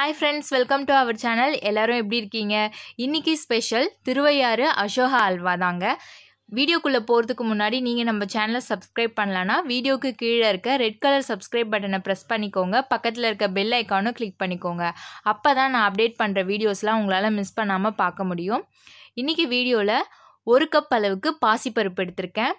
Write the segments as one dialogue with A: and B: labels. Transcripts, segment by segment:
A: hi friends welcome to our channel எல்லோரும் எப்படி இருக்கீங்க இன்றைக்கி ஸ்பெஷல் திருவையாறு அசோகா அல்வா தாங்க வீடியோக்குள்ளே போகிறதுக்கு முன்னாடி நீங்கள் நம்ம சேனலை சப்ஸ்கிரைப் பண்ணலான்னா வீடியோக்கு கீழே இருக்க ரெட் கலர் சப்ஸ்கிரைப் பட்டனை ப்ரெஸ் பண்ணிக்கோங்க பக்கத்தில் இருக்க பெல் ஐக்கானும் கிளிக் பண்ணிக்கோங்க அப்போ தான் நான் அப்டேட் பண்ணுற வீடியோஸ்லாம் உங்களால் மிஸ் பண்ணாமல் பார்க்க முடியும் இன்றைக்கி வீடியோவில் ஒரு கப் அளவுக்கு பாசிப்பருப்பு எடுத்திருக்கேன்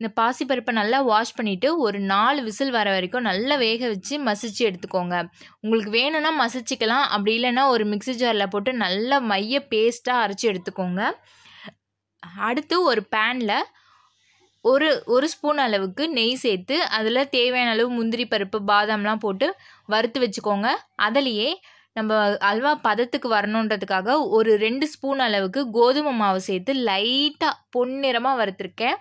A: இந்த பாசிப்பருப்பை நல்லா வாஷ் பண்ணிவிட்டு ஒரு நாலு விசில் வர வரைக்கும் நல்லா வேக வச்சு மசிச்சு எடுத்துக்கோங்க உங்களுக்கு வேணும்னா மசிச்சுக்கலாம் அப்படி இல்லைன்னா ஒரு மிக்சி ஜாரில் போட்டு நல்லா மைய பேஸ்ட்டாக அரைச்சி எடுத்துக்கோங்க அடுத்து ஒரு பேனில் ஒரு ஒரு ஸ்பூன் அளவுக்கு நெய் சேர்த்து அதில் தேவையான அளவு முந்திரி பருப்பு பாதாம்லாம் போட்டு வறுத்து வச்சுக்கோங்க அதுலேயே நம்ம அல்வா பதத்துக்கு வரணுன்றதுக்காக ஒரு ரெண்டு ஸ்பூன் அளவுக்கு கோதுமை மாவு சேர்த்து லைட்டாக பொன்னிறமாக வறுத்துருக்கேன்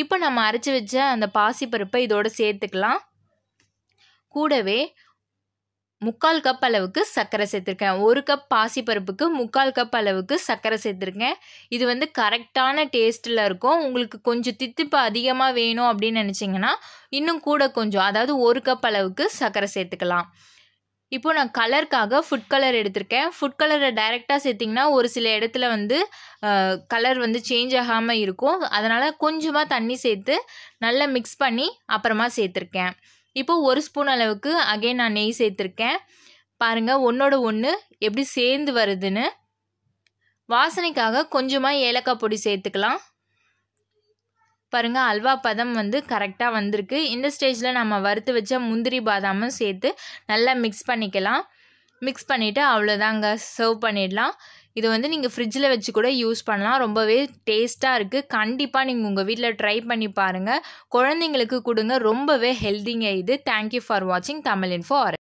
A: இப்போ நம்ம அரைச்சி வச்ச அந்த பாசிப்பருப்பை இதோடு சேர்த்துக்கலாம் கூடவே முக்கால் கப் அளவுக்கு சர்க்கரை சேர்த்துருக்கேன் ஒரு கப் பாசிப்பருப்புக்கு முக்கால் கப் அளவுக்கு சர்க்கரை சேர்த்துருக்கேன் இது வந்து கரெக்டான டேஸ்ட்டில் இருக்கும் உங்களுக்கு கொஞ்சம் தித்திப்பு அதிகமாக வேணும் அப்படின்னு நினச்சிங்கன்னா இன்னும் கூட கொஞ்சம் அதாவது ஒரு கப் அளவுக்கு சர்க்கரை சேர்த்துக்கலாம் இப்போ நான் கலருக்காக ஃபுட் கலர் எடுத்திருக்கேன் ஃபுட் கலரை டைரெக்டாக சேர்த்திங்கன்னா ஒரு சில இடத்துல வந்து கலர் வந்து சேஞ்ச் ஆகாமல் இருக்கும் அதனால் கொஞ்சமாக தண்ணி சேர்த்து நல்லா மிக்ஸ் பண்ணி அப்புறமா சேர்த்துருக்கேன் இப்போது ஒரு ஸ்பூன் அளவுக்கு அகைன் நான் நெய் சேர்த்துருக்கேன் பாருங்கள் ஒன்றோட ஒன்று எப்படி சேர்ந்து வருதுன்னு வாசனைக்காக கொஞ்சமாக ஏலக்காய் பொடி சேர்த்துக்கலாம் பாருங்கள் அல்வா பதம் வந்து கரெக்டாக வந்திருக்கு இந்த ஸ்டேஜில் நம்ம வறுத்து வச்ச முந்திரி பாதாமும் சேர்த்து நல்லா மிக்ஸ் பண்ணிக்கலாம் மிக்ஸ் பண்ணிவிட்டு அவ்வளோதாங்க சர்வ் பண்ணிடலாம் இதை வந்து நீங்கள் ஃப்ரிட்ஜில் வச்சு கூட யூஸ் பண்ணலாம் ரொம்பவே டேஸ்ட்டாக இருக்குது கண்டிப்பாக நீங்கள் உங்கள் வீட்டில் ட்ரை பண்ணி பாருங்கள் குழந்தைங்களுக்கு கொடுங்க ரொம்பவே ஹெல்திங்க இது தேங்க்யூ ஃபார் வாட்சிங் தமிழ் இன்ஃபோ ஆர்